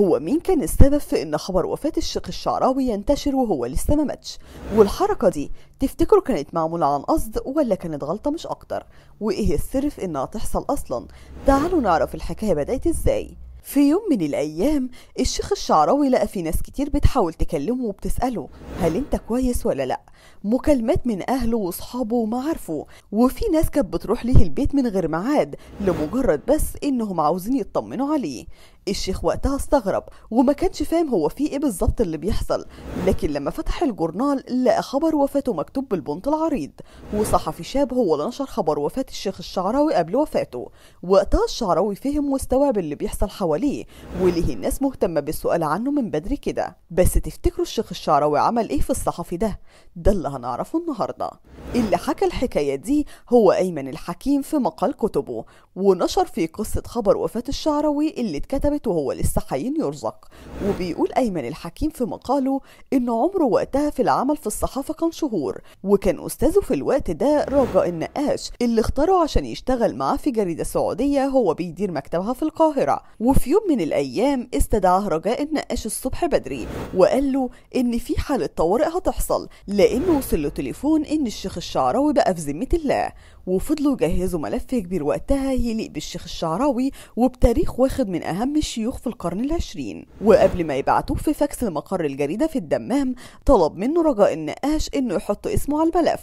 هو مين كان السبب في ان خبر وفاة الشيخ الشعراوي ينتشر وهو لسه ما ماتش والحركة دي تفتكروا كانت معمولة عن قصد ولا كانت غلطة مش اكتر وايه السر في انها تحصل اصلا تعالوا نعرف الحكاية بدأت ازاي في يوم من الأيام الشيخ الشعراوي لقى في ناس كتير بتحاول تكلمه وبتسأله هل أنت كويس ولا لأ مكالمات من أهله وأصحابه ومعارفه وفي ناس كانت بتروح ليه البيت من غير ميعاد لمجرد بس إنهم عاوزين يطمنوا عليه الشيخ وقتها استغرب وما كانش فاهم هو في ايه بالظبط اللي بيحصل لكن لما فتح الجورنال لقى خبر وفاته مكتوب بالبنط العريض وصحفي شاب هو اللي نشر خبر وفاة الشيخ الشعراوي قبل وفاته وقتها الشعراوي فهم واستوعب اللي بيحصل حواليه حواليه وليه الناس مهتمة بالسؤال عنه من بدري كده بس تفتكروا الشيخ الشعراوي عمل ايه في الصحفي ده ده اللي هنعرفه النهاردة اللي حكى الحكاية دي هو أيمن الحكيم في مقال كتبه ونشر في قصة خبر وفاة الشعراوي اللي اتكتبت وهو لسه حي يرزق وبيقول أيمن الحكيم في مقاله إن عمره وقتها في العمل في الصحافة كان شهور وكان أستاذه في الوقت ده رجاء النقاش اللي اختاره عشان يشتغل معاه في جريدة سعودية هو بيدير مكتبها في القاهرة وفي وفي يوم من الأيام استدعاه رجاء النقاش الصبح بدري وقال له إن في حالة طوارئ هتحصل لأنه وصل له تليفون إن الشيخ الشعراوي بقى في ذمة الله وفضلوا يجهزوا ملف كبير وقتها يليق بالشيخ الشعراوي وبتاريخ واخد من أهم الشيوخ في القرن العشرين وقبل ما يبعتوه في فاكس لمقر الجريدة في الدمام طلب منه رجاء النقاش إنه يحط اسمه على الملف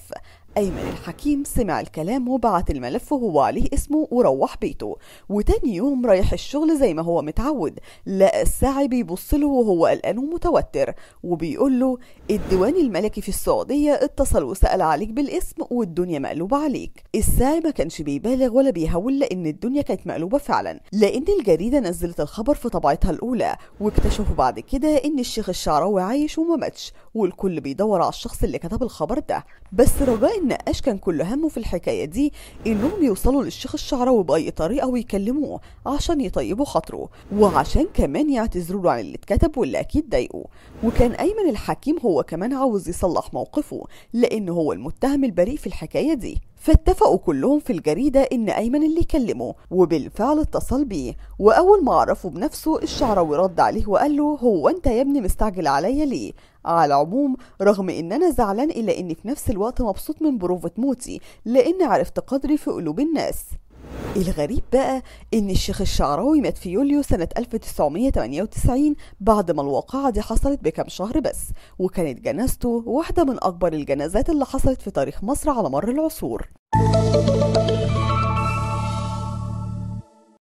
أيمن الحكيم سمع الكلام وبعت الملف وهو عليه اسمه وروح بيته وتاني يوم رايح الشغل زي ما هو متعود لقى الساعي بيبص له وهو قلقان ومتوتر وبيقول له الديوان الملكي في السعودية اتصل وسأل عليك بالاسم والدنيا مقلوبة عليك الساعي ما كانش بيبالغ ولا بيهول لأن الدنيا كانت مقلوبة فعلا لأن الجريدة نزلت الخبر في طبعتها الأولى واكتشفوا بعد كده إن الشيخ الشعراوي عايش وما ماتش والكل بيدور على الشخص اللي كتب الخبر ده بس رجاء النقاش كان كل همه في الحكايه دي انهم يوصلوا للشيخ الشعراوي باي طريقه ويكلموه عشان يطيبوا خاطره وعشان كمان يعتذروا له عن اللي اتكتب واللي اكيد ضايقه وكان ايمن الحكيم هو كمان عاوز يصلح موقفه لان هو المتهم البريء في الحكايه دي فاتفقوا كلهم في الجريدة إن أيمن اللي كلمه وبالفعل اتصل بيه وأول ما عرفه بنفسه الشعراوي رد عليه وقال له هو أنت يا ابني مستعجل عليا ليه؟ على العموم رغم إن أنا زعلان إلا إني في نفس الوقت مبسوط من بروفة موتي لأن عرفت قدري في قلوب الناس الغريب بقى ان الشيخ الشعراوي مات في يوليو سنة 1998 بعد ما الواقعة دي حصلت بكام شهر بس وكانت جنازته واحدة من أكبر الجنازات اللي حصلت في تاريخ مصر على مر العصور